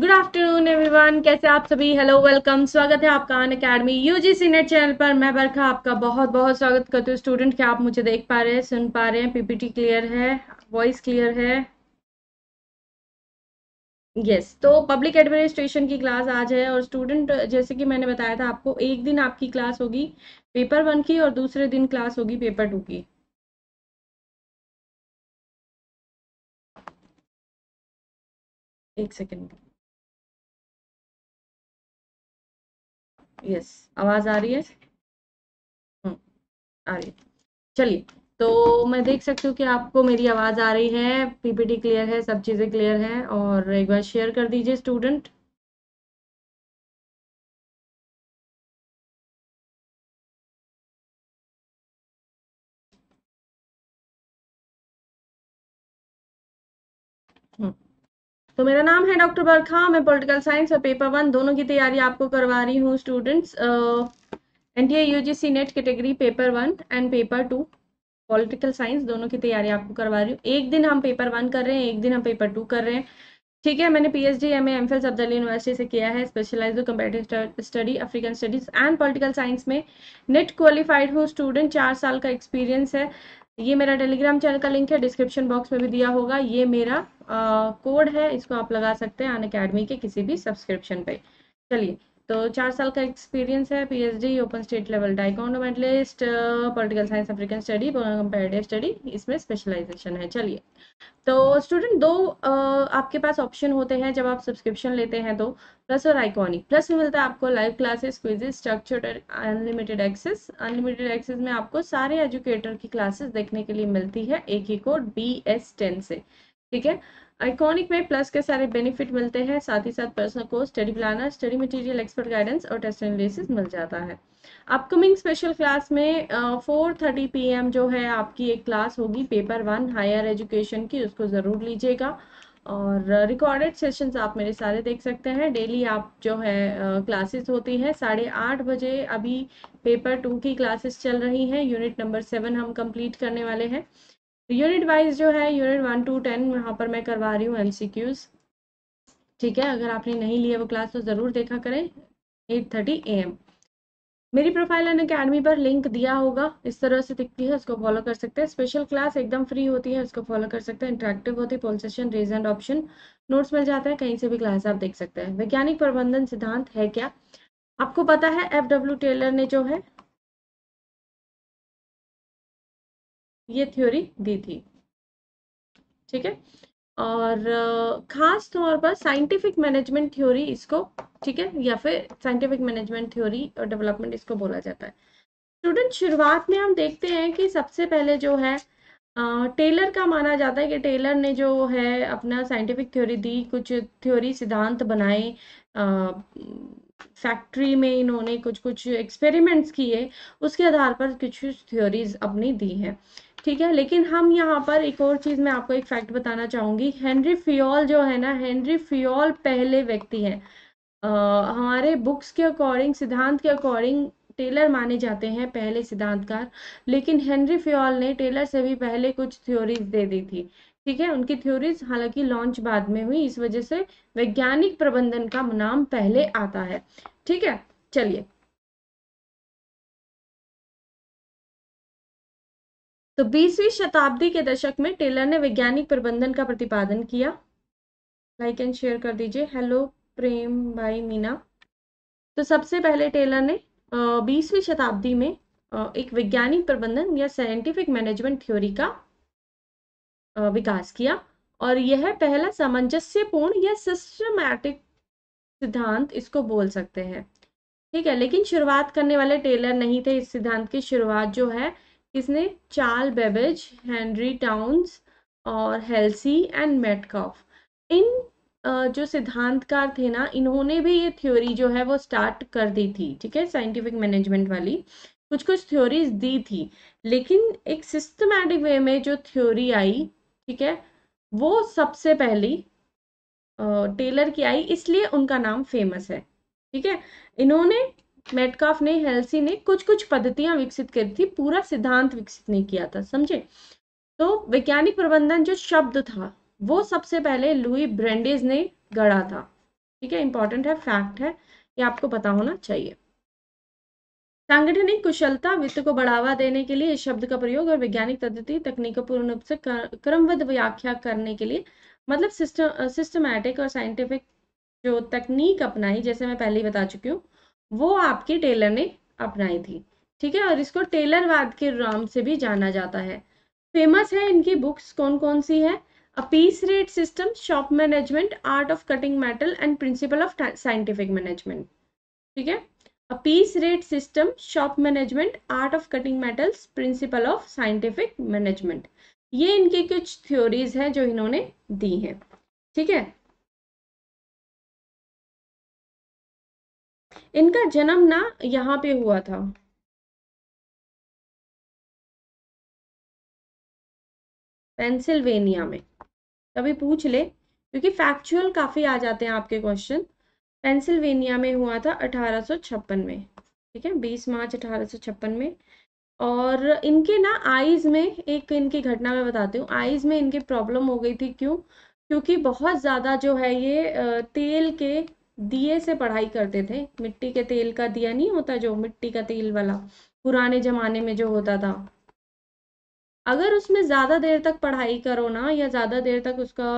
good afternoon everyone कैसे आप सभी हेलो वेलकम स्वागत है आपका Unacademy UGC NET channel पर मैं बरखा आपका बहुत बहुत स्वागत करती हूँ स्टूडेंट क्या आप मुझे देख पा रहे हैं सुन पा रहे हैं पीपीटी क्लियर है वॉइस क्लियर है यस yes, तो पब्लिक एडमिनिस्ट्रेशन की क्लास आज है और स्टूडेंट जैसे कि मैंने बताया था आपको एक दिन आपकी क्लास होगी पेपर वन की और दूसरे दिन क्लास होगी पेपर टू की एक सेकेंड यस आवाज आ रही है हम्म, आ रही है चलिए तो मैं देख सकती हूँ कि आपको मेरी आवाज आ रही है पीपीटी क्लियर है सब चीजें क्लियर है और एक बार शेयर कर दीजिए स्टूडेंट हम्म तो मेरा नाम है डॉक्टर बरखा मैं पॉलिटिकल साइंस और पेपर वन दोनों की तैयारी आपको करवा रही हूँ students N T UGC NET category paper one and paper two political science दोनों की तैयारी आपको करवा रही हूँ एक दिन हम पेपर वन कर रहे हैं एक दिन हम पेपर टू कर रहे हैं ठीक है मैंने P H D M M university से किया है specialise comparative study African studies and political science में नेट क्वालिफाइड e हूँ स्टूडेंट चार साल का एक्सपीरियंस है ये मेरा टेलीग्राम चैनल का लिंक है डिस्क्रिप्शन बॉक्स में भी दिया होगा ये मेरा कोड है इसको आप लगा सकते हैं अन अकेडमी के किसी भी सब्सक्रिप्शन पे चलिए तो चार साल का एक्सपीरियंस है पीएचडी ओपन स्टेट लेवल डाइकोनोमेंटलिस्ट medalist political science African study comparative study इसमें स्पेशलाइजेशन है चलिए तो स्टूडेंट दो आपके पास ऑप्शन होते हैं जब आप सब्सक्रिप्शन लेते हैं तो प्लस और आइकॉनिक प्लस में मिलता है आपको live classes quizzes structure unlimited access unlimited access में आपको सारे एजुकेटर की क्लासेस देखने के लिए मिलती है एक ही कोड बी से ठीक है आइकॉनिक में प्लस के सारे बेनिफिट मिलते हैं साथ ही साथ personal course study planner study material expert guidance और टेस्ट एनालिसिस मिल जाता है अपकमिंग स्पेशल क्लास में फोर थर्टी पी जो है आपकी एक क्लास होगी पेपर वन हायर एजुकेशन की उसको ज़रूर लीजिएगा और रिकॉर्डेड सेशंस आप मेरे सारे देख सकते हैं डेली आप जो है क्लासेस होती हैं साढ़े आठ बजे अभी पेपर टू की क्लासेस चल रही हैं यूनिट नंबर सेवन हम कंप्लीट करने वाले हैं यूनिट वाइज जो है यूनिट वन टू टेन यहाँ पर मैं करवा रही हूँ एम ठीक है अगर आपने नहीं लिया वो क्लास तो ज़रूर देखा करें एट थर्टी ए एम मेरी प्रोफाइल एन अकेडमी पर लिंक दिया होगा इस तरह से दिखती है उसको फॉलो कर सकते हैं स्पेशल क्लास एकदम फ्री होती है उसको फॉलो कर सकते हैं इंटरेक्टिव होती है poll session raise and option notes मिल जाते हैं कहीं से भी क्लास आप देख सकते हैं वैज्ञानिक प्रबंधन सिद्धांत है क्या आपको पता है एफ डब्ल्यू टेलर ने जो है ये थ्योरी दी थी ठीक है और ख़ास तौर पर साइंटिफिक मैनेजमेंट थ्योरी इसको ठीक है या फिर साइंटिफिक मैनेजमेंट थ्योरी और डेवलपमेंट इसको बोला जाता है स्टूडेंट शुरुआत में हम देखते हैं कि सबसे पहले जो है टेलर का माना जाता है कि टेलर ने जो है अपना साइंटिफिक थ्योरी दी कुछ थ्योरी सिद्धांत बनाए फैक्ट्री में इन्होंने कुछ कुछ एक्सपेरिमेंट्स किए उसके आधार पर कुछ थ्योरीज अपनी दी हैं ठीक है लेकिन हम यहाँ पर एक और चीज़ मैं आपको एक फैक्ट बताना चाहूंगी हेनरी फियोल जो है ना हेनरी फियोल पहले व्यक्ति आ, हमारे बुक्स के अकॉर्डिंग सिद्धांत के अकॉर्डिंग टेलर माने जाते हैं पहले सिद्धांतकार लेकिन हेनरी फ्योल ने टेलर से भी पहले कुछ थ्योरीज दे दी थी ठीक है उनकी थ्योरीज हालांकि लॉन्च बाद में हुई इस वजह से वैज्ञानिक प्रबंधन का नाम पहले आता है ठीक है चलिए तो 20वीं शताब्दी के दशक में टेलर ने वैज्ञानिक प्रबंधन का प्रतिपादन किया लाइक एंड शेयर कर दीजिए हेलो प्रेम भाई मीना तो सबसे पहले टेलर ने बीसवीं शताब्दी में एक वैज्ञानिक प्रबंधन या साइंटिफिक मैनेजमेंट थ्योरी का विकास किया और यह पहला सामंजस्यपूर्ण या सिस्टमैटिक सिद्धांत इसको बोल सकते हैं ठीक है लेकिन शुरुआत करने वाले टेलर नहीं थे इस सिद्धांत की शुरुआत जो है किसने चार्ल बेबेज हेनरी टाउन्स और हेल्सी एंड मेटकॉफ इन जो सिद्धांतकार थे ना इन्होंने भी ये थ्योरी जो है वो स्टार्ट कर दी थी ठीक है साइंटिफिक मैनेजमेंट वाली कुछ कुछ थ्योरीज दी थी लेकिन एक सिस्टमैटिक वे में जो थ्योरी आई ठीक है वो सबसे पहली टेलर की आई इसलिए उनका नाम फेमस है ठीक है इन्होंने मेटकाफ ने हेल्सी ने कुछ कुछ पद्धतियां विकसित करी थी पूरा सिद्धांत विकसित नहीं किया था समझे तो वैज्ञानिक प्रबंधन जो शब्द था वो सबसे पहले लुई ब्रेंडेज ने गढ़ा था ठीक है इंपॉर्टेंट है फैक्ट है ये आपको पता होना चाहिए सांगठनिक कुशलता वित्त को बढ़ावा देने के लिए इस शब्द का प्रयोग और वैज्ञानिक पद्धति तकनीक पूर्ण रूप से क्रमबद्ध व्याख्या करने के लिए मतलब सिस्टम सिस्टमैटिक और साइंटिफिक जो तकनीक अपनाई जैसे मैं पहले ही बता चुकी हूँ वो आपके टेलर ने अपनाई थी ठीक है और इसको टेलरवाद के नाम से भी जाना जाता है फेमस है इनकी बुक्स कौन कौन सी है a piece rate system shop management art of cutting metal and principle of scientific management ठीक है a piece rate system shop management art of cutting metals principle of scientific management ये इनकी कुछ थ्योरीज हैं जो इन्होंने दी हैं ठीक है इनका जन्म ना यहाँ पे हुआ था पेंसिल्वेनिया में कभी पूछ ले क्योंकि फैक्चुअल काफी आ जाते हैं आपके क्वेश्चन पेंसिल्वेनिया में हुआ था 1856 में ठीक है 20 मार्च 1856 में और इनके ना आईज में एक इनकी घटना में बताती हूँ आईज में इनकी प्रॉब्लम हो गई थी क्यों क्योंकि बहुत ज़्यादा जो है ये तेल के दिए से पढ़ाई करते थे मिट्टी के तेल का दिया नहीं होता जो मिट्टी का तेल वाला पुराने जमाने में जो होता था अगर उसमें ज्यादा देर तक पढ़ाई करो ना या ज्यादा देर तक उसका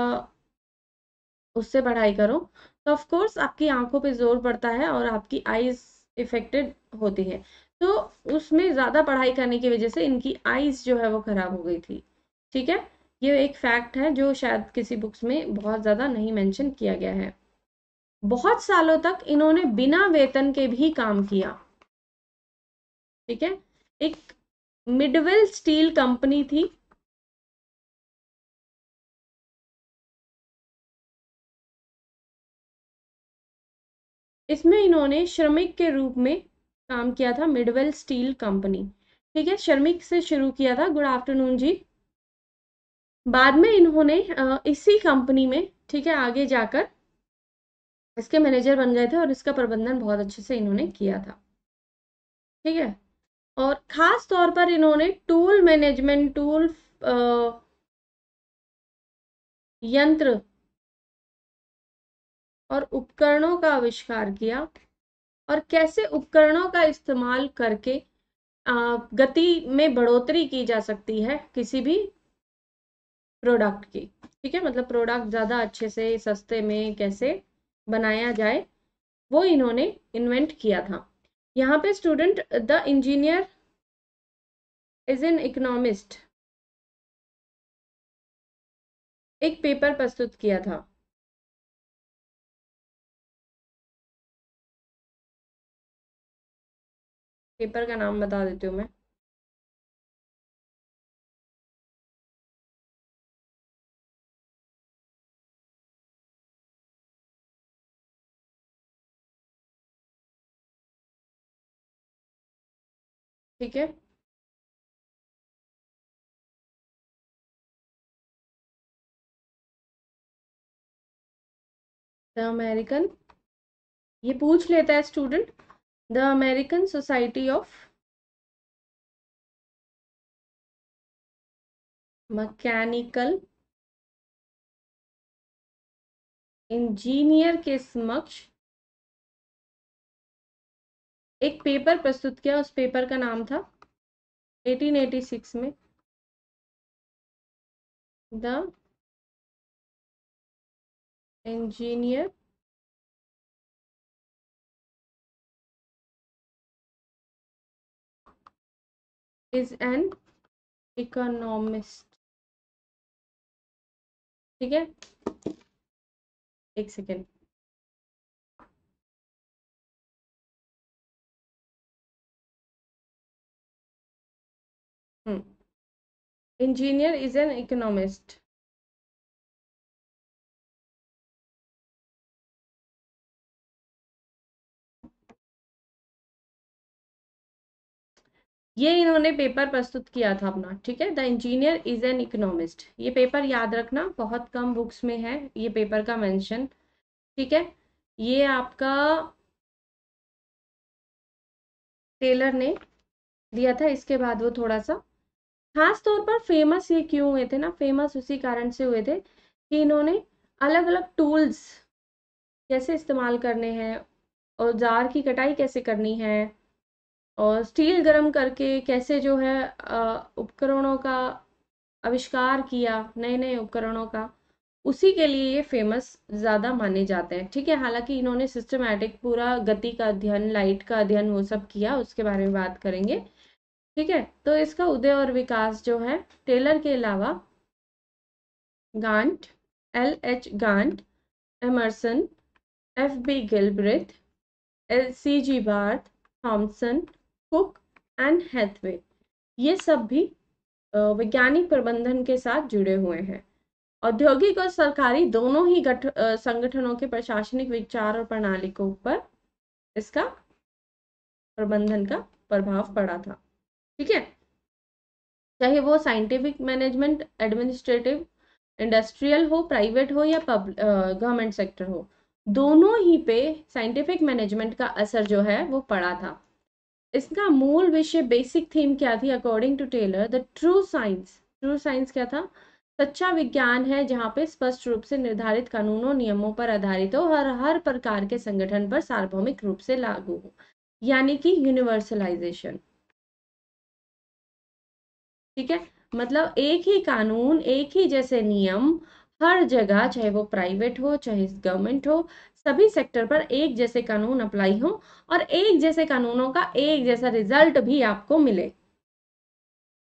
उससे पढ़ाई करो तो ऑफ कोर्स आपकी आंखों पे जोर पड़ता है और आपकी आईज इफेक्टेड होती है तो उसमें ज्यादा पढ़ाई करने की वजह से इनकी आईज जो है वो खराब हो गई थी ठीक है ये एक फैक्ट है जो शायद किसी बुक्स में बहुत ज्यादा नहीं मेंशन किया गया है बहुत सालों तक इन्होंने बिना वेतन के भी काम किया ठीक है एक मिडवेल स्टील कंपनी थी इसमें इन्होंने श्रमिक के रूप में काम किया था मिडवेल स्टील कंपनी ठीक है श्रमिक से शुरू किया था गुड आफ्टरनून जी बाद में इन्होंने इसी कंपनी में ठीक है आगे जाकर इसके मैनेजर बन गए थे और इसका प्रबंधन बहुत अच्छे से इन्होंने किया था ठीक है और ख़ास तौर पर इन्होंने टूल मैनेजमेंट टूल यंत्र और उपकरणों का आविष्कार किया और कैसे उपकरणों का इस्तेमाल करके गति में बढ़ोतरी की जा सकती है किसी भी प्रोडक्ट की ठीक है मतलब प्रोडक्ट ज़्यादा अच्छे से सस्ते में कैसे बनाया जाए वो इन्होंने इन्वेंट किया था यहाँ पे student the engineer is an economist एक पेपर प्रस्तुत किया था पेपर का नाम बता देती हूँ मैं ठीक है द अमेरिकन ये पूछ लेता है student the American Society of Mechanical engineer के समक्ष एक पेपर प्रस्तुत किया उस पेपर का नाम था 1886 में the engineer is an economist ठीक है एक second engineer is an economist ये इन्होंने पेपर प्रस्तुत किया था अपना ठीक है the engineer is an economist ये पेपर याद रखना बहुत कम बुक्स में है ये पेपर का मेंशन ठीक है ये आपका टेलर ने दिया था इसके बाद वो थोड़ा सा खास तौर पर फेमस ये क्यों हुए थे ना फेमस उसी कारण से हुए थे कि इन्होंने अलग अलग टूल्स कैसे इस्तेमाल करने हैं और जार की कटाई कैसे करनी है और स्टील गर्म करके कैसे जो है उपकरणों का आविष्कार किया नए नए उपकरणों का उसी के लिए ये फेमस ज़्यादा माने जाते हैं ठीक है हालांकि इन्होंने सिस्टमैटिक पूरा गति का अध्ययन लाइट का अध्ययन वो सब किया उसके बारे में बात करेंगे ठीक है तो इसका उदय और विकास जो है टेलर के अलावा Gantt L H Gantt Emerson F B Gilbreth L C G Barth Thompson Cooke and Hathaway ये सब भी वैज्ञानिक प्रबंधन के साथ जुड़े हुए हैं औद्योगिक और सरकारी दोनों ही गठ संगठनों के प्रशासनिक विचार और प्रणाली के ऊपर इसका प्रबंधन का प्रभाव पड़ा था ठीक है चाहे वो साइंटिफिक मैनेजमेंट एडमिनिस्ट्रेटिव इंडस्ट्रियल हो प्राइवेट हो या गवर्नमेंट सेक्टर हो दोनों ही पे साइंटिफिक मैनेजमेंट का असर जो है वो पड़ा था इसका मूल विषय बेसिक थीम क्या थी according to Taylor the true science true science क्या था सच्चा विज्ञान है जहाँ पे स्पष्ट रूप से निर्धारित कानूनों नियमों पर आधारित हो और हर प्रकार के संगठन पर सार्वभौमिक रूप से लागू हो यानी कि यूनिवर्सलाइजेशन ठीक है मतलब एक ही कानून एक ही जैसे नियम हर जगह चाहे वो प्राइवेट हो चाहे गवर्नमेंट हो सभी सेक्टर पर एक जैसे कानून अप्लाई हो और एक जैसे कानूनों का एक जैसा रिजल्ट भी आपको मिले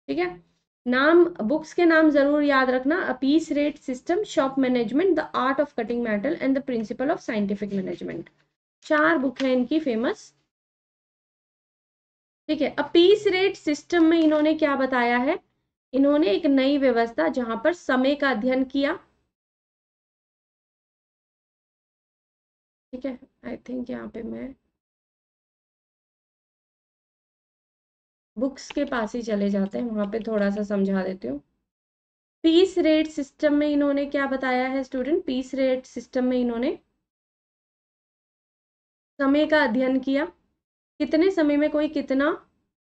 ठीक है नाम बुक्स के नाम जरूर याद रखना a piece rate system shop management the art of cutting metal and the principle of scientific management चार बुक है इनकी फेमस ठीक है अ पीस रेट सिस्टम में इन्होंने क्या बताया है इन्होंने एक नई व्यवस्था जहां पर समय का अध्ययन किया ठीक है आई थिंक यहाँ पे मैं बुक्स के पास ही चले जाते हैं वहां पे थोड़ा सा समझा देती हूँ पीस रेट सिस्टम में इन्होंने क्या बताया है स्टूडेंट पीस रेट सिस्टम में इन्होंने समय का अध्ययन किया कितने समय में कोई कितना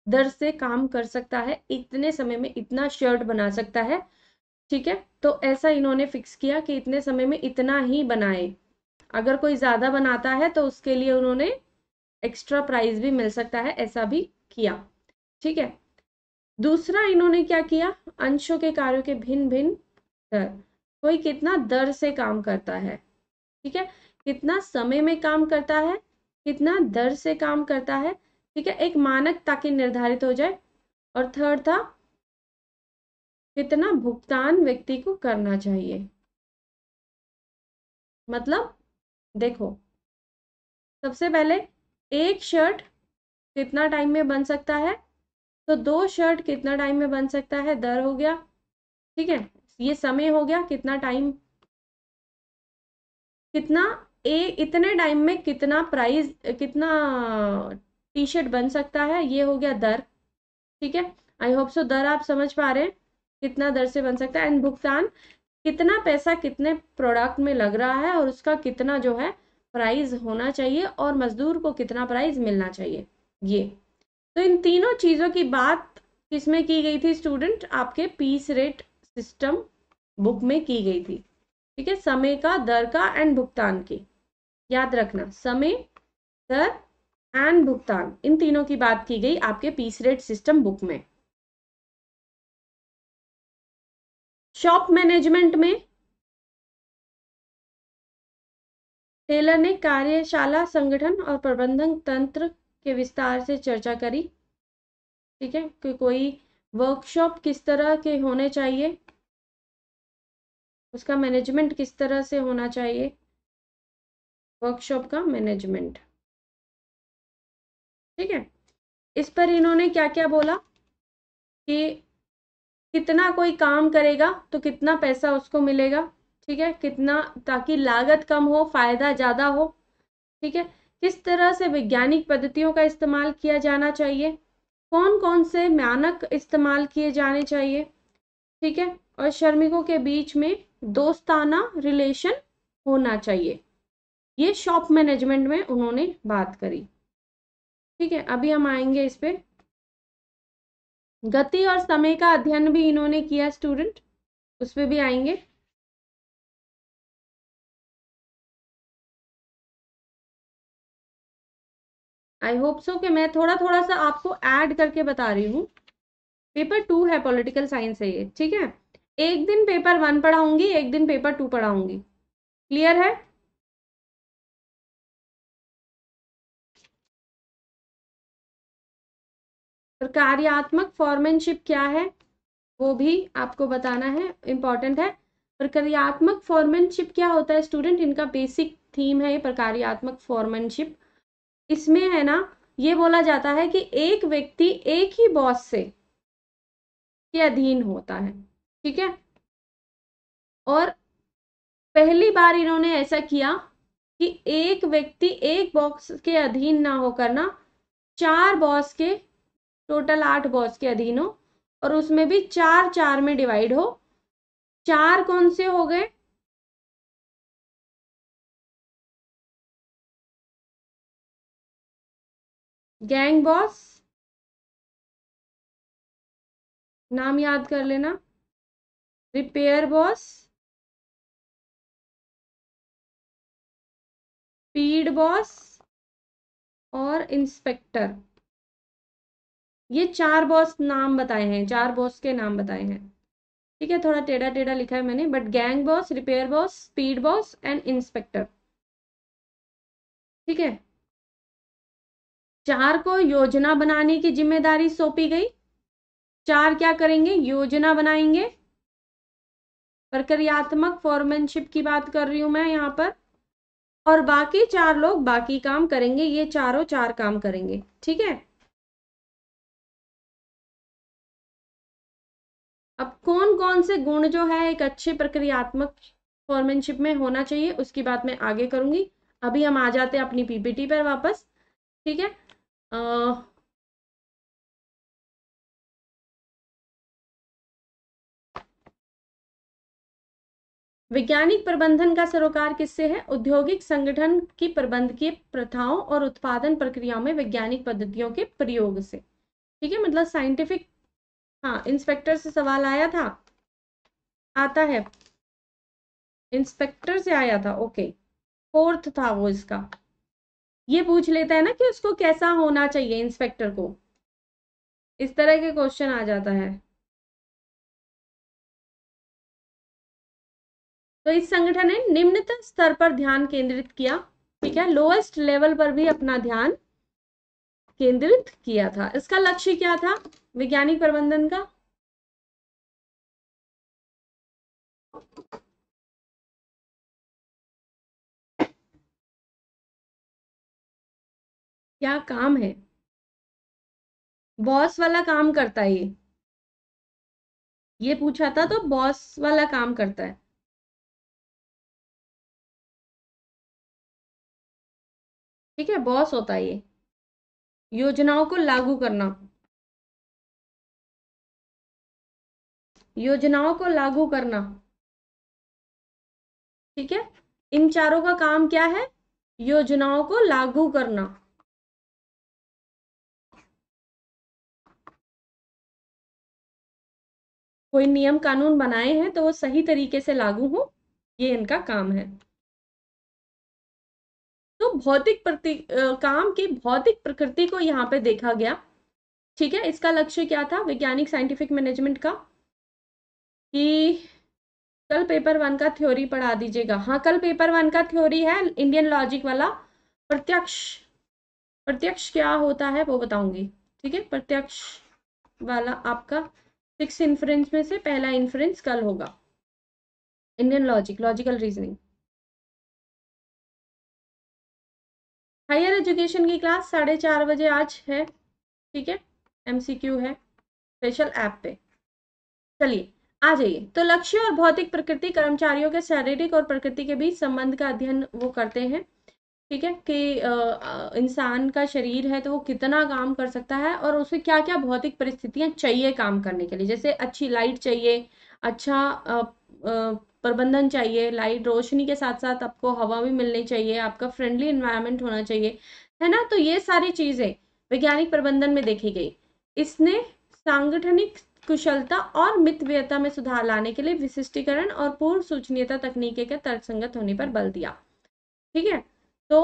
दर से काम कर सकता है इतने समय में इतना शर्ट बना सकता है ठीक है तो ऐसा इन्होंने फिक्स किया कि इतने समय में इतना ही बनाए अगर कोई ज़्यादा बनाता है तो उसके लिए उन्होंने एक्स्ट्रा प्राइज भी मिल सकता है ऐसा भी किया ठीक है दूसरा इन्होंने क्या किया अंशों के कार्यों के भिन्न भिन्न दर कोई कितना दर से काम करता है ठीक है कितना समय में काम करता है कितना दर से काम करता है ठीक है एक मानक ताकि निर्धारित हो जाए और थर्ड था कितना भुगतान व्यक्ति को करना चाहिए मतलब देखो सबसे पहले एक शर्ट कितना टाइम में बन सकता है तो दो शर्ट कितना टाइम में बन सकता है दर हो गया ठीक है ये समय हो गया कितना टाइम कितना ए इतने टाइम में कितना प्राइस कितना टी शर्ट बन सकता है ये हो गया दर ठीक है आई होप सो दर आप समझ पा रहे हैं कितना दर से बन सकता है एंड भुगतान कितना पैसा कितने प्रोडक्ट में लग रहा है और उसका कितना जो है प्राइस होना चाहिए और मजदूर को कितना प्राइस मिलना चाहिए ये तो इन तीनों चीज़ों की बात किसमें की गई थी स्टूडेंट आपके पीस रेट सिस्टम बुक में की गई थी ठीक है समय का दर का एंड भुगतान की याद रखना समय दर एंड भुगतान इन तीनों की बात की गई आपके पीस रेट सिस्टम बुक में शॉप मैनेजमेंट में टेलर ने कार्यशाला संगठन और प्रबंधन तंत्र के विस्तार से चर्चा करी ठीक है कि कोई वर्कशॉप किस तरह के होने चाहिए उसका मैनेजमेंट किस तरह से होना चाहिए वर्कशॉप का मैनेजमेंट ठीक है इस पर इन्होंने क्या क्या बोला कि कितना कोई काम करेगा तो कितना पैसा उसको मिलेगा ठीक है कितना ताकि लागत कम हो फायदा ज़्यादा हो ठीक है किस तरह से वैज्ञानिक पद्धतियों का इस्तेमाल किया जाना चाहिए कौन कौन से मानक इस्तेमाल किए जाने चाहिए ठीक है और श्रमिकों के बीच में दोस्ताना रिलेशन होना चाहिए ये शॉप मैनेजमेंट में उन्होंने बात करी ठीक है अभी हम आएंगे इस पर गति और समय का अध्ययन भी इन्होंने किया स्टूडेंट उस पर भी आएंगे आई होप सो कि मैं थोड़ा थोड़ा सा आपको ऐड करके बता रही हूँ पेपर टू है पॉलिटिकल साइंस है ये ठीक है एक दिन पेपर वन पढ़ाऊंगी एक दिन पेपर टू पढ़ाऊंगी क्लियर है प्रकार्यात्मक तो फॉर्मेनशिप क्या है वो भी आपको बताना है इम्पॉर्टेंट है प्रकार्यात्मक फॉर्मेनशिप क्या होता है स्टूडेंट इनका बेसिक थीम है ये प्रकार्यात्मक फॉर्मेनशिप इसमें है ना ये बोला जाता है कि एक व्यक्ति एक ही बॉस से के अधीन होता है ठीक है और पहली बार इन्होंने ऐसा किया कि एक व्यक्ति एक बॉक्स के अधीन ना होकर ना चार बॉस के टोटल आठ बॉस के अधीन हो और उसमें भी चार चार में डिवाइड हो चार कौन से हो गए गैंग बॉस नाम याद कर लेना रिपेयर बॉस स्पीड बॉस और इंस्पेक्टर ये चार बॉस नाम बताए हैं चार बॉस के नाम बताए हैं ठीक है थोड़ा टेढ़ा टेढ़ा लिखा है मैंने but gang boss repair boss speed boss and inspector ठीक है चार को योजना बनाने की जिम्मेदारी सौंपी गई चार क्या करेंगे योजना बनाएंगे प्रक्रियात्मक फॉर्मेनशिप की बात कर रही हूं मैं यहाँ पर और बाकी चार लोग बाकी काम करेंगे ये चारों चार काम करेंगे ठीक है अब कौन कौन से गुण जो है एक अच्छे प्रक्रियात्मक फॉर्मेनशिप में होना चाहिए उसकी बात मैं आगे करूंगी अभी हम आ जाते हैं अपनी पीपीटी पर वापस ठीक है आ, वैज्ञानिक प्रबंधन का सरोकार किससे है औद्योगिक संगठन की प्रबंध की प्रथाओं और उत्पादन प्रक्रियाओं में वैज्ञानिक पद्धतियों के प्रयोग से ठीक है मतलब साइंटिफिक हाँ इंस्पेक्टर से सवाल आया था आता है इंस्पेक्टर से आया था ओके फोर्थ था वो इसका ये पूछ लेता है ना कि उसको कैसा होना चाहिए इंस्पेक्टर को इस तरह के क्वेश्चन आ जाता है तो इस संगठन ने निम्नतम स्तर पर ध्यान केंद्रित किया ठीक है लोएस्ट लेवल पर भी अपना ध्यान केंद्रित किया था इसका लक्ष्य क्या था वैज्ञानिक प्रबंधन का क्या काम है बॉस वाला काम करता है ये ये पूछा था तो बॉस वाला काम करता है ठीक है बॉस होता है ये योजनाओं को लागू करना योजनाओं को लागू करना ठीक है इन चारों का काम क्या है योजनाओं को लागू करना कोई नियम कानून बनाए हैं तो वो सही तरीके से लागू हो ये इनका काम है तो भौतिक प्रति काम की भौतिक प्रकृति को यहाँ पे देखा गया ठीक है इसका लक्ष्य क्या था वैज्ञानिक साइंटिफिक मैनेजमेंट का कि कल पेपर वन का थ्योरी पढ़ा दीजिएगा हाँ कल पेपर वन का थ्योरी है इंडियन लॉजिक वाला प्रत्यक्ष प्रत्यक्ष क्या होता है वो बताऊंगी ठीक है प्रत्यक्ष वाला आपका सिक्स इन्फ्रेंस में से पहला इन्फ्रेंस कल होगा Indian logic logical reasoning higher education की क्लास साढ़े चार बजे आज है ठीक है एमसीक्यू है स्पेशल ऐप पे चलिए आ जाइए तो लक्ष्य और भौतिक प्रकृति कर्मचारियों के शारीरिक और प्रकृति के बीच संबंध का अध्ययन वो करते हैं ठीक है कि इंसान का शरीर है तो वो कितना काम कर सकता है और उसे क्या क्या भौतिक परिस्थितियां चाहिए काम करने के लिए जैसे अच्छी लाइट चाहिए अच्छा प्रबंधन चाहिए लाइट रोशनी के साथ साथ आपको हवा भी मिलनी चाहिए आपका फ्रेंडली इन्वायरमेंट होना चाहिए है ना तो ये सारी चीजें वैज्ञानिक प्रबंधन में देखी गई इसने सांगठनिक कुशलता और मितव्ययता में सुधार लाने के लिए विशिष्टीकरण और पूर्व सूचनीयता तकनीकें का तर्कसंगत होने पर बल दिया ठीक है तो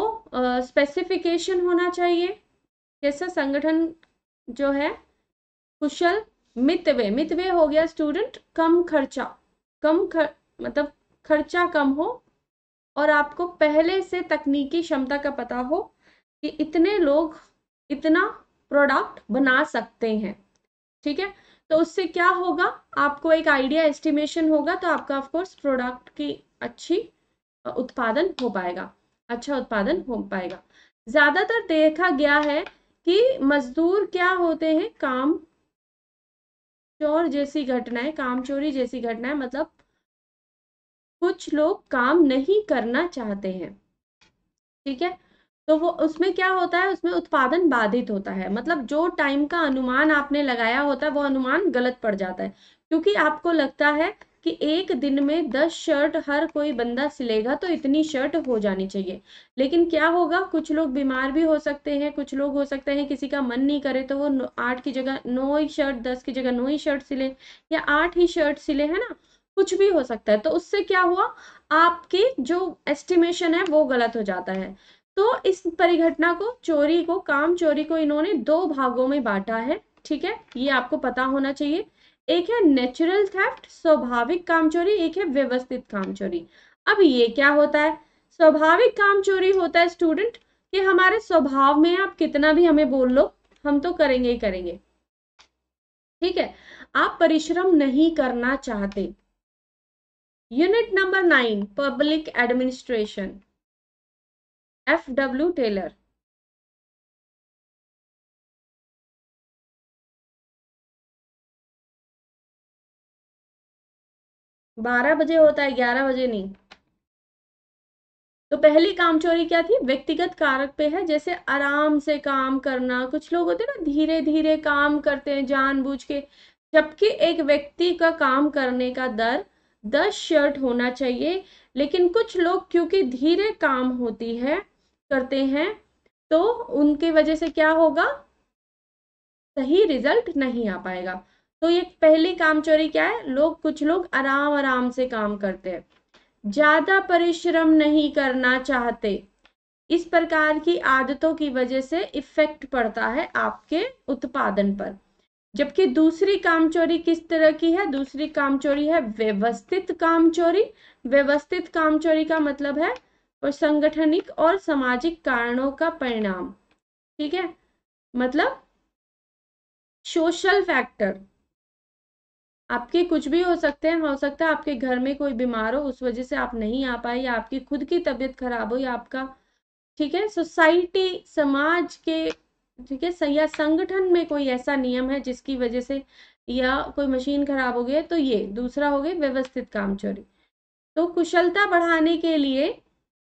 स्पेसिफिकेशन होना चाहिए जैसा संगठन जो है कुशल मितव्य मितव्य हो गया स्टूडेंट कम खर्चा कम खर, मतलब खर्चा कम हो और आपको पहले से तकनीकी क्षमता का पता हो कि इतने लोग इतना प्रोडक्ट बना सकते हैं ठीक है तो उससे क्या होगा आपको एक आइडिया एस्टिमेशन होगा तो आपका ऑफकोर्स प्रोडक्ट की अच्छी उत्पादन हो पाएगा अच्छा उत्पादन हो पाएगा ज़्यादातर देखा गया है कि मजदूर क्या होते हैं काम चोर जैसी घटनाएं काम चोरी जैसी घटनाएं मतलब कुछ लोग काम नहीं करना चाहते हैं ठीक है तो वो उसमें क्या होता है उसमें उत्पादन बाधित होता है मतलब जो टाइम का अनुमान आपने लगाया होता है वो अनुमान गलत पड़ जाता है क्योंकि आपको लगता है कि एक दिन में दस शर्ट हर कोई बंदा सिलेगा तो इतनी शर्ट हो जानी चाहिए लेकिन क्या होगा कुछ लोग बीमार भी हो सकते हैं कुछ लोग हो सकते हैं किसी का मन नहीं करे तो वो आठ की जगह नौ ही शर्ट दस की जगह नौ ही शर्ट सिले या आठ ही शर्ट सिले है ना कुछ भी हो सकता है तो उससे क्या हुआ आपकी जो एस्टिमेशन है वो गलत हो जाता है तो इस परिघटना को चोरी को काम चोरी को इन्होंने दो भागों में बांटा है ठीक है ये आपको पता होना चाहिए एक है नेचुरल थेफ्ट स्वाभाविक काम चोरी एक है व्यवस्थित काम चोरी अब ये क्या होता है स्वाभाविक काम चोरी होता है स्टूडेंट कि हमारे स्वभाव में आप कितना भी हमें बोल लो हम तो करेंगे ही करेंगे ठीक है आप परिश्रम नहीं करना चाहते unit number nine public administration F W Taylor बारह बजे होता है ग्यारह बजे नहीं तो पहली काम चोरी क्या थी व्यक्तिगत कारक पे है जैसे आराम से काम करना कुछ लोग होते हैं ना धीरे धीरे काम करते हैं जानबूझ के जबकि एक व्यक्ति का काम करने का दर दस शर्ट होना चाहिए लेकिन कुछ लोग क्योंकि धीरे काम होती है करते हैं तो उनके वजह से क्या होगा सही रिजल्ट नहीं आ पाएगा तो ये पहली काम चोरी क्या है लोग कुछ लोग आराम आराम से काम करते हैं ज्यादा परिश्रम नहीं करना चाहते इस प्रकार की आदतों की वजह से इफेक्ट पड़ता है आपके उत्पादन पर जबकि दूसरी कामचोरी किस तरह की है दूसरी कामचोरी है व्यवस्थित काम चोरी व्यवस्थित काम चोरी का मतलब है और संगठनिक और सामाजिक कारणों का परिणाम ठीक है मतलब सोशल फैक्टर आपके कुछ भी हो सकते हैं हो सकता है आपके घर में कोई बीमार हो उस वजह से आप नहीं आ पाए या आपकी खुद की तबीयत खराब हो या आपका ठीक है सोसाइटी समाज के ठीक है या संगठन में कोई ऐसा नियम है जिसकी वजह से या कोई मशीन खराब हो गई तो ये दूसरा हो गया व्यवस्थित काम चोरी तो कुशलता बढ़ाने के लिए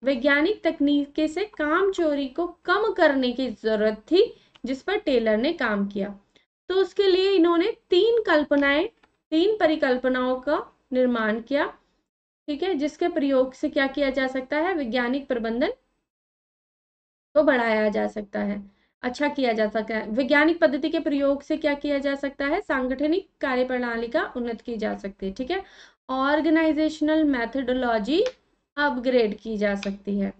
वैज्ञानिक तकनीक से काम चोरी को कम करने की जरूरत थी जिस पर टेलर ने काम किया तो उसके लिए इन्होंने तीन कल्पनाएं तीन परिकल्पनाओं का निर्माण किया ठीक है जिसके प्रयोग से क्या किया जा सकता है वैज्ञानिक प्रबंधन को बढ़ाया जा सकता है अच्छा किया जा सकता है वैज्ञानिक पद्धति के प्रयोग से क्या किया जा सकता है सांगठनिक कार्यप्रणाली का उन्नत की जा सकती है ठीक है ऑर्गेनाइजेशनल मैथडोलॉजी अपग्रेड की जा सकती है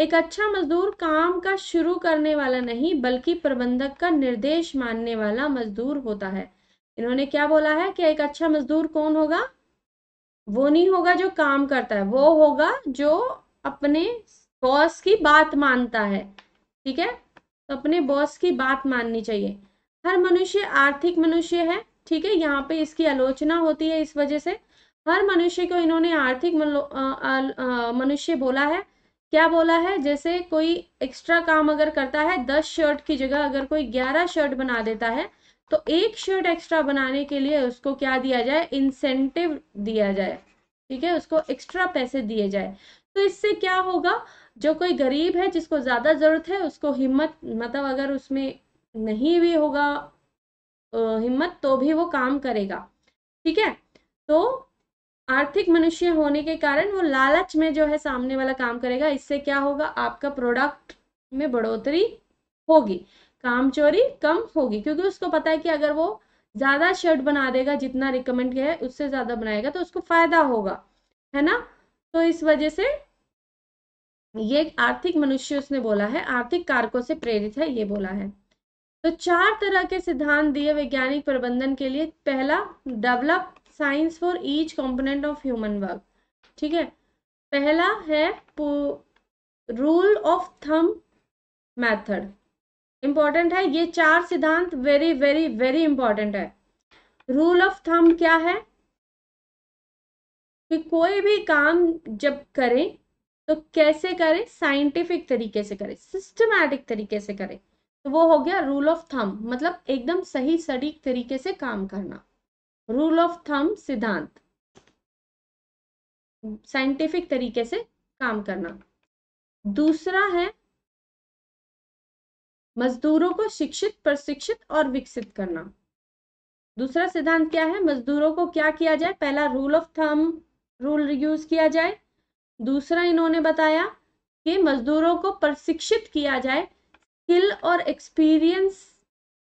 एक अच्छा मजदूर काम का शुरू करने वाला नहीं बल्कि प्रबंधक का निर्देश मानने वाला मजदूर होता है इन्होंने क्या बोला है कि एक अच्छा मजदूर कौन होगा वो नहीं होगा जो काम करता है वो होगा जो अपने बॉस की बात मानता है ठीक है तो अपने बॉस की बात माननी चाहिए हर मनुष्य आर्थिक मनुष्य है ठीक है यहाँ पे इसकी आलोचना होती है इस वजह से हर मनुष्य को इन्होंने आर्थिक मनुष्य बोला है क्या बोला है जैसे कोई एक्स्ट्रा काम अगर करता है दस शर्ट की जगह अगर कोई ग्यारह शर्ट बना देता है तो एक शर्ट एक्स्ट्रा बनाने के लिए उसको क्या दिया जाए इंसेंटिव दिया जाए ठीक है उसको एक्स्ट्रा पैसे दिए जाए तो इससे क्या होगा जो कोई गरीब है जिसको ज़्यादा ज़रूरत है उसको हिम्मत मतलब अगर उसमें नहीं भी होगा हिम्मत तो भी वो काम करेगा ठीक है तो आर्थिक मनुष्य होने के कारण वो लालच में जो है सामने वाला काम करेगा इससे क्या होगा आपका प्रोडक्ट में बढ़ोतरी होगी काम चोरी कम होगी क्योंकि उसको पता है कि अगर वो ज्यादा शर्ट बना देगा जितना रिकमेंड किया है उससे ज्यादा बनाएगा तो उसको फायदा होगा है ना तो इस वजह से ये आर्थिक मनुष्य उसने बोला है आर्थिक कारकों से प्रेरित है ये बोला है तो चार तरह के सिद्धांत दिए वैज्ञानिक प्रबंधन के लिए पहला develop science for each component of human work ठीक है पहला है rule of thumb method important है ये चार सिद्धांत वेरी वेरी वेरी इंपॉर्टेंट है रूल ऑफ थम क्या है कि कोई भी काम जब करें तो कैसे करें साइंटिफिक तरीके से करें सिस्टमैटिक तरीके से करें तो वो हो गया रूल ऑफ थम मतलब एकदम सही सटीक तरीके से काम करना रूल ऑफ थम सिद्धांत साइंटिफिक तरीके से काम करना दूसरा है मजदूरों को शिक्षित प्रशिक्षित और विकसित करना दूसरा सिद्धांत क्या है मजदूरों को क्या किया जाए पहला rule of thumb rule use किया जाए दूसरा इन्होंने बताया कि मजदूरों को प्रशिक्षित किया जाए स्किल और एक्सपीरियंस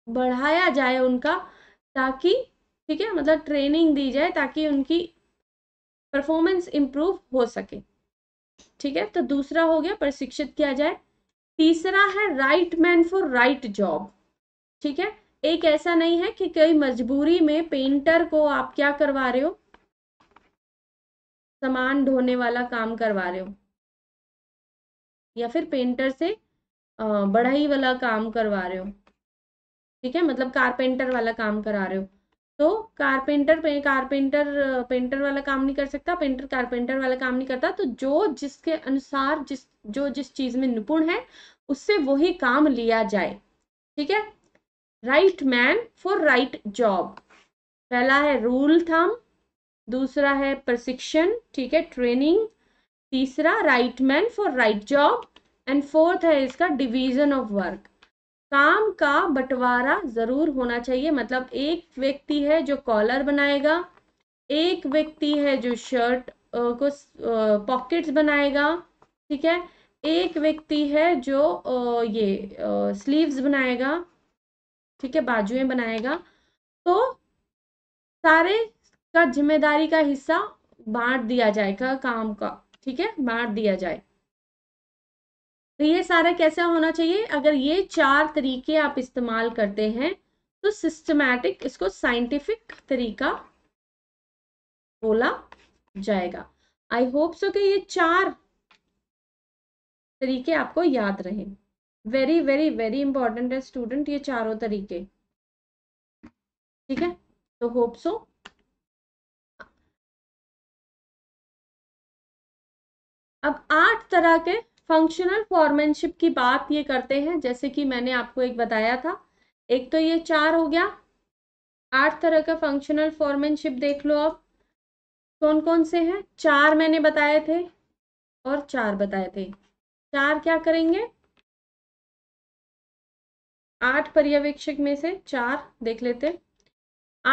बढ़ाया जाए उनका ताकि ठीक है मतलब ट्रेनिंग दी जाए ताकि उनकी परफॉर्मेंस इम्प्रूव हो सके ठीक है तो दूसरा हो गया प्रशिक्षित किया जाए तीसरा है right man for right job ठीक है एक ऐसा नहीं है कि कई मजबूरी में पेंटर को आप क्या करवा रहे हो सामान ढोने वाला काम करवा रहे हो या फिर पेंटर से बढ़ाई वाला काम करवा रहे हो ठीक है मतलब कारपेंटर वाला काम करा रहे हो तो कारपेंटर पे, कारपेंटर पेंटर वाला काम नहीं कर सकता पेंटर कारपेंटर वाला काम नहीं करता तो जो जिसके अनुसार जिस जो जिस चीज में निपुण है उससे वही काम लिया जाए ठीक है right man for right job पहला है रूल थम दूसरा है प्रशिक्षण ठीक है ट्रेनिंग तीसरा right man for right job and fourth है इसका डिवीजन ऑफ वर्क काम का बंटवारा जरूर होना चाहिए मतलब एक व्यक्ति है जो कॉलर बनाएगा एक व्यक्ति है जो शर्ट को पॉकेट्स बनाएगा ठीक है एक व्यक्ति है जो ये स्लीव्स बनाएगा ठीक है बाजुए बनाएगा तो सारे का जिम्मेदारी का हिस्सा बांट दिया जाएगा काम का ठीक है बांट दिया जाए तो ये सारा कैसा होना चाहिए अगर ये चार तरीके आप इस्तेमाल करते हैं तो सिस्टमैटिक इसको साइंटिफिक तरीका बोला जाएगा आई होप सो कि ये चार तरीके आपको याद रहे वेरी वेरी वेरी इंपॉर्टेंट है स्टूडेंट ये चारों तरीके ठीक है तो होप सो अब आठ तरह के फंक्शनल फॉर्मेनशिप की बात ये करते हैं जैसे कि मैंने आपको एक बताया था एक तो ये चार हो गया आठ तरह का फंक्शनल फॉर्मेनशिप देख लो आप कौन कौन से हैं चार मैंने बताए थे और चार बताए थे चार क्या करेंगे आठ पर्यवेक्षक में से चार देख लेते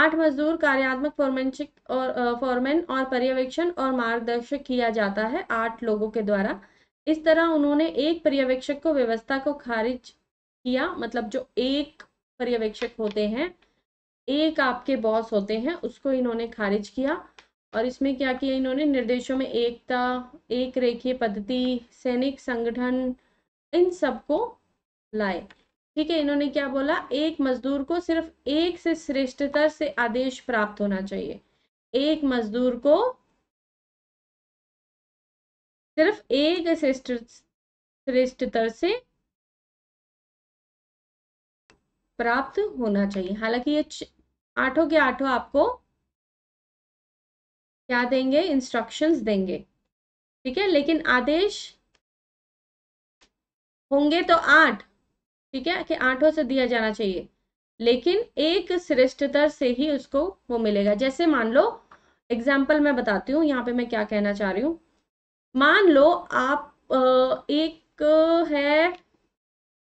आठ मजदूर कार्यात्मक फॉर्मेनशिप और फॉर्मेन और पर्यवेक्षण और मार्गदर्शक किया जाता है आठ लोगों के द्वारा इस तरह उन्होंने एक पर्यवेक्षक को व्यवस्था को खारिज किया मतलब जो एक पर्यवेक्षक होते हैं एक आपके बॉस होते हैं उसको इन्होंने खारिज किया और इसमें क्या किया इन्होंने निर्देशों में एकता एक रेखीय पद्धति सैनिक संगठन इन सबको लाए ठीक है इन्होंने क्या बोला एक मजदूर को सिर्फ एक से श्रेष्ठतर से आदेश प्राप्त होना चाहिए एक मजदूर को सिर्फ एक श्रेष्ठ श्रेष्ठतर से प्राप्त होना चाहिए हालांकि ये आठों के आठों आपको क्या देंगे इंस्ट्रक्शंस देंगे ठीक है लेकिन आदेश होंगे तो आठ ठीक है कि आठों से दिया जाना चाहिए लेकिन एक श्रेष्ठतर से ही उसको वो मिलेगा जैसे मान लो एग्जाम्पल मैं बताती हूँ यहाँ पे मैं क्या कहना चाह रही हूँ मान लो आप एक है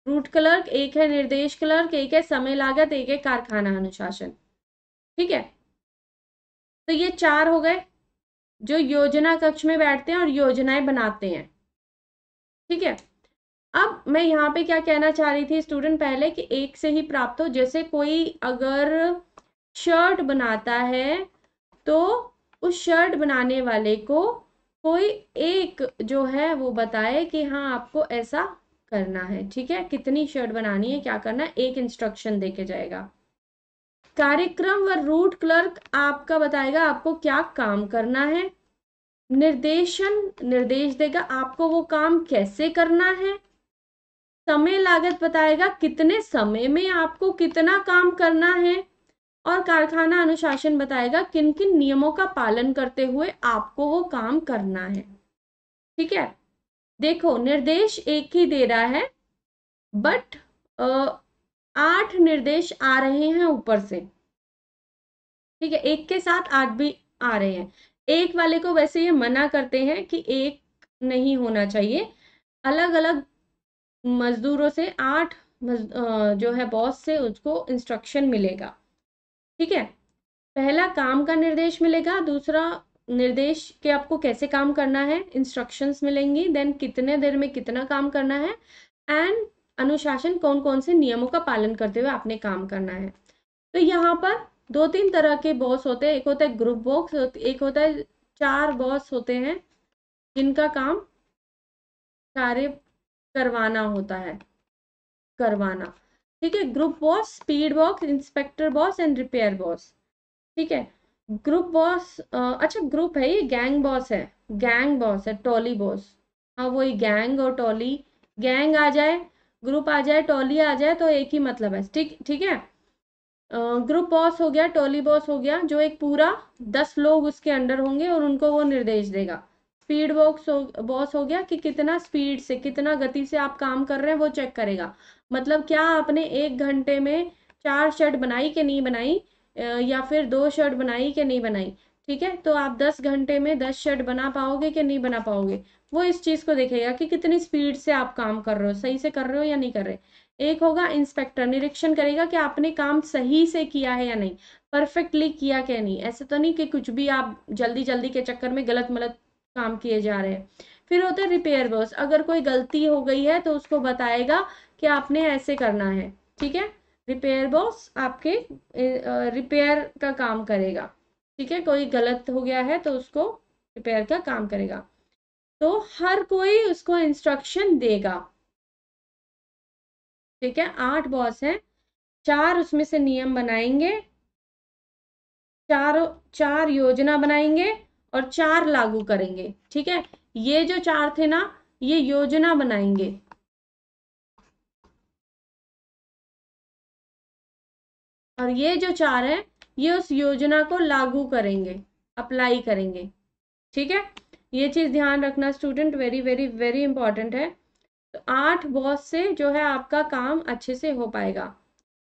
रूट क्लर्क एक है निर्देश क्लर्क एक है समय लागत एक है कारखाना अनुशासन ठीक है तो ये चार हो गए जो योजना कक्ष में बैठते हैं और योजनाएं बनाते हैं ठीक है अब मैं यहाँ पे क्या कहना चाह रही थी स्टूडेंट पहले कि एक से ही प्राप्त हो जैसे कोई अगर शर्ट बनाता है तो उस शर्ट बनाने वाले को कोई एक जो है वो बताए कि हाँ आपको ऐसा करना है ठीक है कितनी शर्ट बनानी है क्या करना है एक इंस्ट्रक्शन देके जाएगा कार्यक्रम व रूट क्लर्क आपका बताएगा आपको क्या काम करना है निर्देशन निर्देश देगा आपको वो काम कैसे करना है समय लागत बताएगा कितने समय में आपको कितना काम करना है और कारखाना अनुशासन बताएगा किन किन नियमों का पालन करते हुए आपको वो काम करना है ठीक है देखो निर्देश एक ही दे रहा है बट आठ निर्देश आ रहे हैं ऊपर से ठीक है एक के साथ आठ भी आ रहे हैं एक वाले को वैसे ये मना करते हैं कि एक नहीं होना चाहिए अलग अलग मजदूरों से आठ मज, जो है बॉस से उसको इंस्ट्रक्शन मिलेगा ठीक है पहला काम का निर्देश मिलेगा दूसरा निर्देश के आपको कैसे काम करना है इंस्ट्रक्शंस मिलेंगी देन कितने देर में कितना काम करना है एंड अनुशासन कौन कौन से नियमों का पालन करते हुए आपने काम करना है तो यहाँ पर दो तीन तरह के बॉस होते हैं एक होता है ग्रुप बॉक्स एक होता है चार बॉस होते हैं जिनका काम कार्य करवाना होता है करवाना ठीक है group boss speed box inspector boss and repair boss ठीक है ग्रुप बॉस अच्छा ग्रुप है ये गैंग बॉस है गैंग बॉस है टॉली बॉस हाँ वही गैंग और टॉली गैंग आ जाए ग्रुप आ जाए टॉली आ जाए तो एक ही मतलब है ठीक ठीक है ग्रुप बॉस हो गया टॉली बॉस हो गया जो एक पूरा दस लोग उसके अंडर होंगे और उनको वो निर्देश देगा स्पीड बॉक्स हो बॉस हो गया कि कितना स्पीड से कितना गति से आप काम कर रहे हैं वो चेक करेगा मतलब क्या आपने एक घंटे में चार शर्ट बनाई कि नहीं बनाई या फिर दो शर्ट बनाई कि नहीं बनाई ठीक है तो आप दस घंटे में दस शर्ट बना पाओगे कि नहीं बना पाओगे वो इस चीज़ को देखेगा कि कितनी स्पीड से आप काम कर रहे हो सही से कर रहे हो या नहीं कर रहे एक होगा इंस्पेक्टर निरीक्षण करेगा कि आपने काम सही से किया है या नहीं परफेक्टली किया क्या नहीं ऐसे तो नहीं कि कुछ भी आप जल्दी जल्दी के चक्कर में गलत मलत काम किए जा रहे हैं फिर होता है रिपेयर वर्क अगर कोई गलती हो गई है तो उसको बताएगा कि आपने ऐसे करना है ठीक है रिपेयर बॉक्स आपके रिपेयर का काम करेगा ठीक है कोई गलत हो गया है तो उसको रिपेयर का काम करेगा तो हर कोई उसको इंस्ट्रक्शन देगा ठीक है आठ बॉस हैं चार उसमें से नियम बनाएंगे चार चार योजना बनाएंगे और चार लागू करेंगे ठीक है ये जो चार थे ना ये योजना बनाएंगे और ये जो चार है ये उस योजना को लागू करेंगे अप्लाई करेंगे ठीक है ये चीज ध्यान रखना student very very very important है तो आठ बॉस से जो है आपका काम अच्छे से हो पाएगा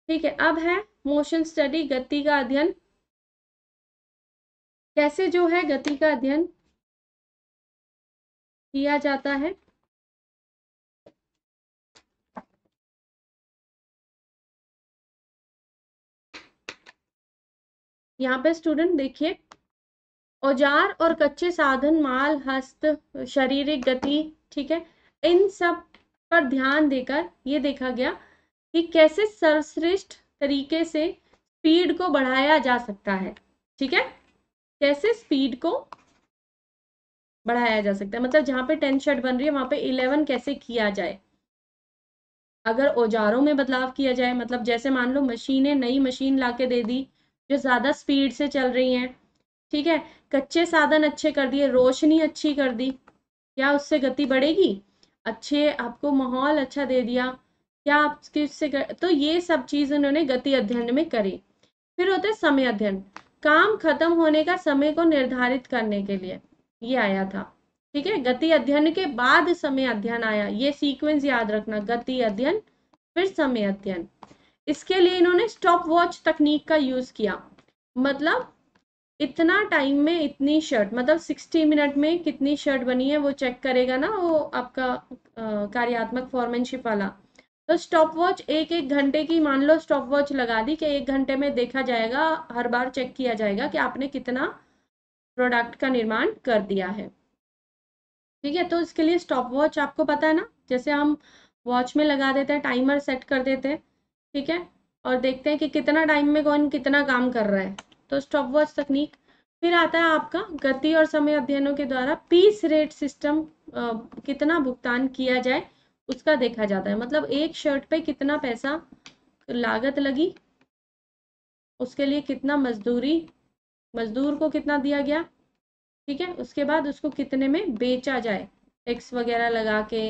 ठीक है अब है मोशन स्टडी गति का अध्ययन कैसे जो है गति का अध्ययन किया जाता है यहाँ पे स्टूडेंट देखिए औजार और कच्चे साधन माल हस्त शारीरिक गति ठीक है इन सब पर ध्यान देकर ये देखा गया कि कैसे सर्वश्रेष्ठ तरीके से स्पीड को बढ़ाया जा सकता है ठीक है कैसे स्पीड को बढ़ाया जा सकता है मतलब जहां पे टेन शर्ट बन रही है वहां पे इलेवन कैसे किया जाए अगर औजारों में बदलाव किया जाए मतलब जैसे मान लो मशीनें नई मशीन ला दे दी जो ज़्यादा स्पीड से चल रही हैं ठीक है कच्चे साधन अच्छे कर दिए रोशनी अच्छी कर दी क्या उससे गति बढ़ेगी अच्छे आपको माहौल अच्छा दे दिया क्या आपके उससे कर... तो ये सब चीज़ इन्होंने गति अध्ययन में करी फिर होते समय अध्ययन काम खत्म होने का समय को निर्धारित करने के लिए ये आया था ठीक है गति अध्ययन के बाद समय अध्ययन आया ये सीक्वेंस याद रखना गति अध्ययन फिर समय अध्ययन इसके लिए इन्होंने स्टॉप वॉच तकनीक का यूज किया मतलब इतना टाइम में इतनी शर्ट मतलब 60 मिनट में कितनी शर्ट बनी है वो चेक करेगा ना वो आपका कार्यात्मक फॉर्मेनशिप वाला तो स्टॉप वॉच एक एक घंटे की मान लो स्टॉप वॉच लगा दी कि एक घंटे में देखा जाएगा हर बार चेक किया जाएगा कि आपने कितना प्रोडक्ट का निर्माण कर दिया है ठीक है तो इसके लिए स्टॉप वॉच आपको पता है ना जैसे हम वॉच में लगा देते हैं टाइमर सेट कर देते हैं ठीक है और देखते हैं कि कितना टाइम में कौन कितना काम कर रहा है तो स्टॉप वॉच तकनीक फिर आता है आपका गति और समय अध्ययनों के द्वारा पीस रेट सिस्टम कितना भुगतान किया जाए उसका देखा जाता है मतलब एक शर्ट पे कितना पैसा लागत लगी उसके लिए कितना मजदूरी मजदूर को कितना दिया गया ठीक है उसके बाद उसको कितने में बेचा जाए टैक्स वगैरह लगा के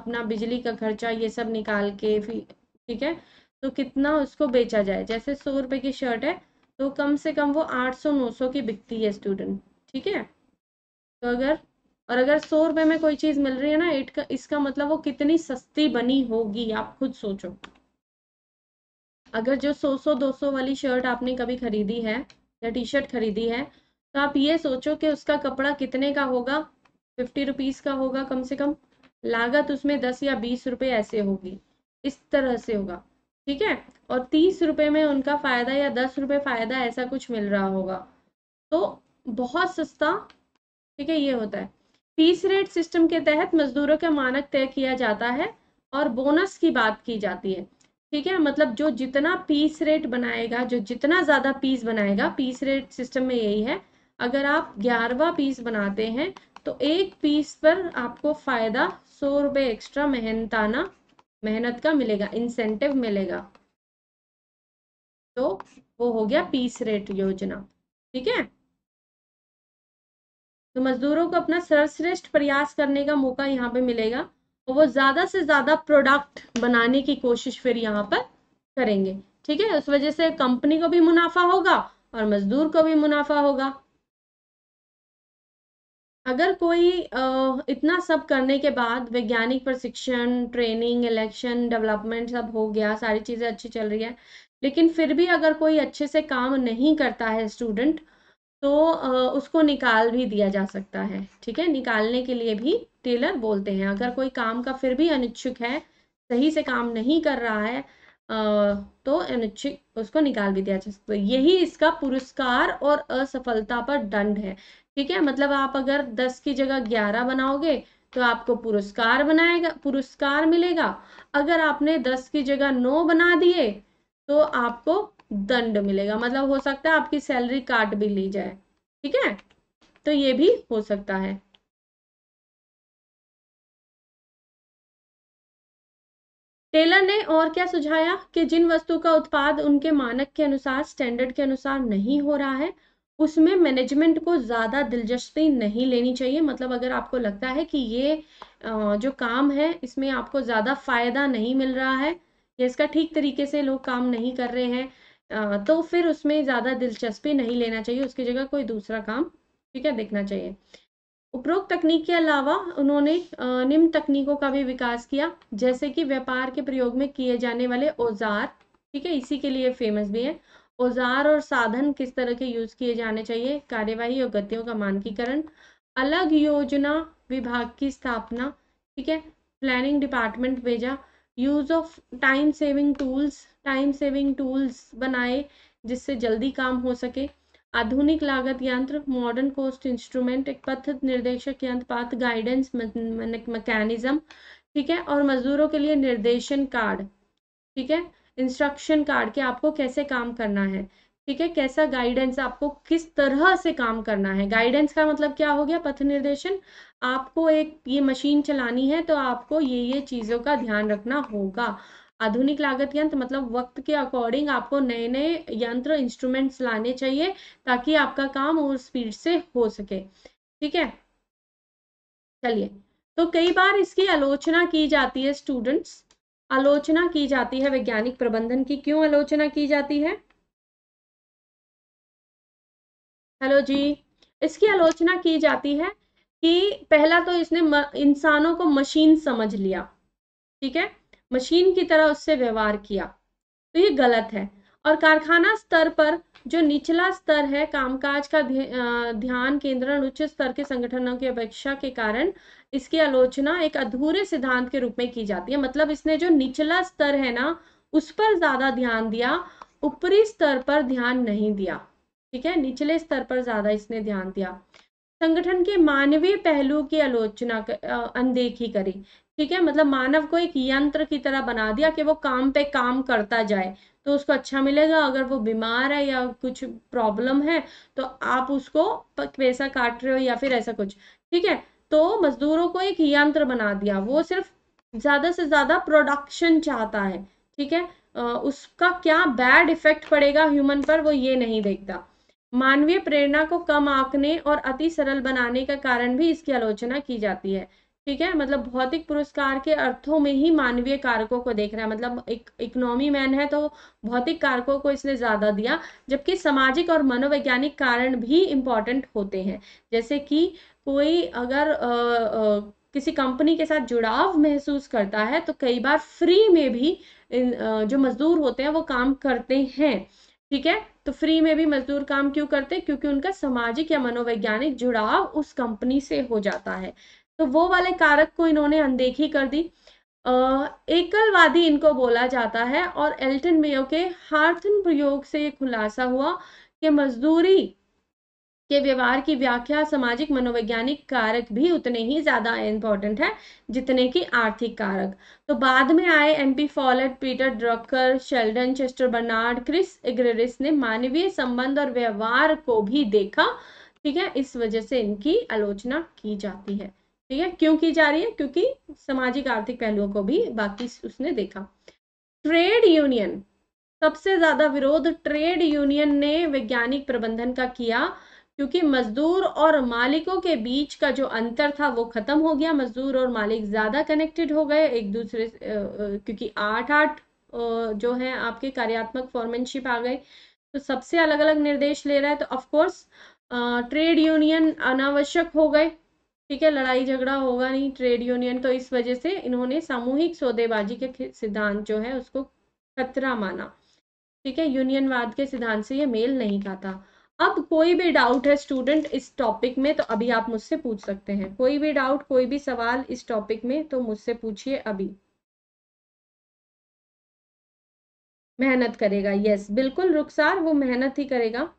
अपना बिजली का खर्चा ये सब निकाल के फिर ठीक है तो कितना उसको बेचा जाए जैसे सौ रुपए की शर्ट है तो कम से कम वो आठ सौ नौ सौ की बिकती है स्टूडेंट ठीक है तो अगर और अगर सौ रुपए में कोई चीज़ मिल रही है ना इट का इसका मतलब वो कितनी सस्ती बनी होगी आप खुद सोचो अगर जो सौ सौ दो सौ वाली शर्ट आपने कभी खरीदी है या टी शर्ट खरीदी है तो आप ये सोचो कि उसका कपड़ा कितने का होगा फिफ्टी रुपीज़ का होगा कम से कम लागत उसमें दस या बीस रुपये ऐसे होगी इस तरह से होगा ठीक है और तीस रुपये में उनका फ़ायदा या दस रुपये फ़ायदा ऐसा कुछ मिल रहा होगा तो बहुत सस्ता ठीक है ये होता है पीस रेट सिस्टम के तहत मजदूरों का मानक तय किया जाता है और बोनस की बात की जाती है ठीक है मतलब जो जितना पीस रेट बनाएगा जो जितना ज़्यादा पीस बनाएगा पीस रेट सिस्टम में यही है अगर आप ग्यारहवा पीस बनाते हैं तो एक पीस पर आपको फ़ायदा सौ रुपये एक्स्ट्रा मेहनताना मेहनत का मिलेगा इंसेंटिव मिलेगा तो वो हो गया पीस रेट योजना ठीक है तो मजदूरों को अपना सर्वश्रेष्ठ प्रयास करने का मौका यहाँ पे मिलेगा और वो ज्यादा से ज्यादा प्रोडक्ट बनाने की कोशिश फिर यहाँ पर करेंगे ठीक है उस वजह से कंपनी को भी मुनाफा होगा और मजदूर को भी मुनाफा होगा अगर कोई इतना सब करने के बाद वैज्ञानिक प्रशिक्षण ट्रेनिंग इलेक्शन डेवलपमेंट सब हो गया सारी चीजें अच्छी चल रही है लेकिन फिर भी अगर कोई अच्छे से काम नहीं करता है स्टूडेंट तो उसको निकाल भी दिया जा सकता है ठीक है निकालने के लिए भी टेलर बोलते हैं अगर कोई काम का फिर भी अनिच्छुक है सही से काम नहीं कर रहा है तो अनिच्छुक उसको निकाल भी दिया जा सकता है यही इसका पुरस्कार और असफलता पर दंड है ठीक है मतलब आप अगर दस की जगह ग्यारह बनाओगे तो आपको पुरस्कार बनाएगा पुरस्कार मिलेगा अगर आपने दस की जगह नौ बना दिए तो आपको दंड मिलेगा मतलब हो सकता है आपकी सैलरी काट भी ली जाए ठीक है तो ये भी हो सकता है टेलर ने और क्या सुझाया कि जिन वस्तु का उत्पाद उनके मानक के अनुसार स्टैंडर्ड के अनुसार नहीं हो रहा है उसमें मैनेजमेंट को ज़्यादा दिलचस्पी नहीं लेनी चाहिए मतलब अगर आपको लगता है कि ये जो काम है इसमें आपको ज़्यादा फायदा नहीं मिल रहा है या इसका ठीक तरीके से लोग काम नहीं कर रहे हैं तो फिर उसमें ज़्यादा दिलचस्पी नहीं लेना चाहिए उसकी जगह कोई दूसरा काम ठीक है देखना चाहिए उपरोक्त तकनीक के अलावा उन्होंने निम्न तकनीकों का भी विकास किया जैसे कि व्यापार के प्रयोग में किए जाने वाले औजार ठीक है इसी के लिए फेमस भी है औजार और साधन किस तरह के यूज किए जाने चाहिए कार्यवाही और गतियों का मानकीकरण अलग योजना विभाग की स्थापना ठीक है प्लानिंग डिपार्टमेंट भेजा use of time saving tools time saving tools बनाए जिससे जल्दी काम हो सके आधुनिक लागत यंत्र मॉडर्न कोस्ट इंस्ट्रूमेंट एक पथ निर्देशक यंत्र पथ गाइडेंस मैकेनिज्म ठीक है और मजदूरों के लिए निर्देशन कार्ड ठीक है इंस्ट्रक्शन कार्ड के आपको कैसे काम करना है ठीक है कैसा गाइडेंस आपको किस तरह से काम करना है गाइडेंस का मतलब क्या हो गया पथ निर्देशन आपको एक ये मशीन चलानी है तो आपको ये ये चीज़ों का ध्यान रखना होगा आधुनिक लागत यंत्र मतलब वक्त के अकॉर्डिंग आपको नए नए यंत्र इंस्ट्रूमेंट्स लाने चाहिए ताकि आपका काम और स्पीड से हो सके ठीक है चलिए तो कई बार इसकी आलोचना की जाती है स्टूडेंट्स आलोचना की जाती है वैज्ञानिक प्रबंधन की क्यों आलोचना की जाती है हेलो जी इसकी आलोचना की जाती है कि पहला तो इसने इंसानों को मशीन समझ लिया ठीक है मशीन की तरह उससे व्यवहार किया तो ये गलत है और कारखाना स्तर पर जो निचला स्तर है कामकाज का ध्यान केंद्रण उच्च स्तर के संगठनों की अपेक्षा के कारण इसकी आलोचना एक अधूरे सिद्धांत के रूप में की जाती है मतलब इसने जो निचला स्तर है ना उस पर ज्यादा ध्यान दिया ऊपरी स्तर पर ध्यान नहीं दिया ठीक है निचले स्तर पर ज्यादा इसने ध्यान दिया संगठन के मानवीय पहलू की आलोचना अनदेखी करी ठीक है मतलब मानव को एक यंत्र की तरह बना दिया कि वो काम पे काम करता जाए तो उसको अच्छा मिलेगा अगर वो बीमार है या कुछ प्रॉब्लम है तो आप उसको पैसा काट रहे हो या फिर ऐसा कुछ ठीक है तो मजदूरों को एक यंत्र बना दिया वो सिर्फ ज्यादा से ज्यादा प्रोडक्शन चाहता है ठीक है उसका क्या बैड इफेक्ट पड़ेगा ह्यूमन पर वो ये नहीं देखता मानवीय प्रेरणा को कम आंकने और अति सरल बनाने का कारण भी इसकी आलोचना की जाती है ठीक है मतलब भौतिक पुरस्कार के अर्थों में ही मानवीय कारकों को देख रहा है मतलब एक इकोनॉमी मैन है तो भौतिक कारकों को इसने ज्यादा दिया जबकि सामाजिक और मनोवैज्ञानिक कारण भी इम्पोर्टेंट होते हैं जैसे कि कोई अगर आ, आ, किसी कंपनी के साथ जुड़ाव महसूस करता है तो कई बार फ्री में भी इन, आ, जो मजदूर होते हैं वो काम करते हैं ठीक है तो फ्री में भी मजदूर काम क्यों करते हैं क्योंकि उनका सामाजिक या मनोवैज्ञानिक जुड़ाव उस कंपनी से हो जाता है तो वो वाले कारक को इन्होंने अनदेखी कर दी एकलवादी इनको बोला जाता है और एल्टन मेयो के हार्थन प्रयोग से ये खुलासा हुआ कि मजदूरी के व्यवहार की व्याख्या सामाजिक मनोवैज्ञानिक कारक भी उतने ही ज्यादा इंपॉर्टेंट है जितने की आर्थिक कारक तो बाद में आए M P Follett Peter Drucker Sheldon Chester Barnard Chris Argyris ने मानवीय संबंध और व्यवहार को भी देखा ठीक है इस वजह से इनकी आलोचना की जाती है ठीक है क्यों की जा रही है क्योंकि सामाजिक आर्थिक पहलुओं को भी बाकी उसने देखा ट्रेड यूनियन सबसे ज्यादा विरोध ट्रेड यूनियन ने वैज्ञानिक प्रबंधन का किया क्योंकि मजदूर और मालिकों के बीच का जो अंतर था वो खत्म हो गया मजदूर और मालिक ज्यादा कनेक्टेड हो गए एक दूसरे क्योंकि आठ आठ जो है आपके कार्यात्मक फॉर्मेनशिप आ गए तो सबसे अलग अलग निर्देश ले रहा है तो ऑफकोर्स ट्रेड यूनियन अनावश्यक हो गए ठीक है लड़ाई झगड़ा होगा नहीं ट्रेड यूनियन तो इस वजह से इन्होंने सामूहिक सौदेबाजी के सिद्धांत जो है उसको खतरा माना ठीक है यूनियनवाद के सिद्धांत से ये मेल नहीं खाता अब कोई भी डाउट है स्टूडेंट इस टॉपिक में तो अभी आप मुझसे पूछ सकते हैं कोई भी डाउट कोई भी सवाल इस टॉपिक में तो मुझसे पूछिए अभी मेहनत करेगा यस बिल्कुल रुखसार वो मेहनत ही करेगा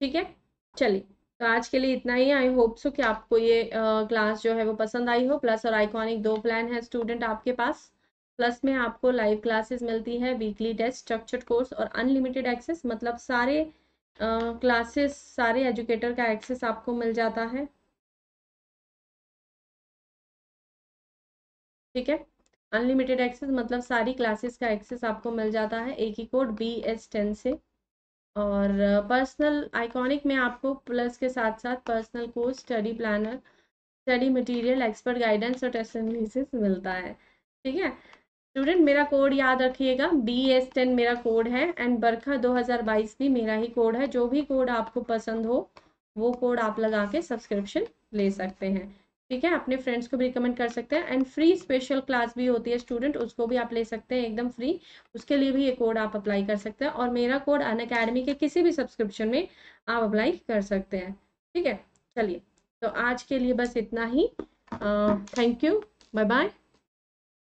ठीक है चलिए तो आज के लिए इतना ही आई होप सो कि आपको ये क्लास uh, जो है वो पसंद आई हो प्लस और आइकॉनिक दो प्लान है स्टूडेंट आपके पास प्लस में आपको लाइव क्लासेस मिलती है वीकली टेस्ट स्ट्रक्चर्ड कोर्स और अनलिमिटेड एक्सेस मतलब सारे क्लासेस uh, सारे एजुकेटर का एक्सेस आपको मिल जाता है ठीक है अनलिमिटेड एक्सेस मतलब सारी क्लासेस का एक्सेस आपको मिल जाता है एक ही कोड बी एस टेन से और पर्सनल आइकॉनिक में आपको प्लस के साथ साथ personal course study planner study material expert guidance और टेस्ट एनालिसिस मिलता है ठीक है स्टूडेंट मेरा कोड याद रखिएगा बी एस टेन मेरा कोड है एंड बरखा 2022 भी मेरा ही कोड है जो भी कोड आपको पसंद हो वो कोड आप लगा के सब्सक्रिप्शन ले सकते हैं ठीक है अपने फ्रेंड्स को भी रिकमेंड कर सकते हैं एंड फ्री स्पेशल क्लास भी होती है स्टूडेंट उसको भी आप ले सकते हैं एकदम फ्री उसके लिए भी ये कोड आप अप्लाई कर सकते हैं और मेरा कोड अन अकेडमी के किसी भी सब्सक्रिप्शन में आप अप्लाई कर सकते हैं ठीक है चलिए तो आज के लिए बस इतना ही थैंक यू बाय बाय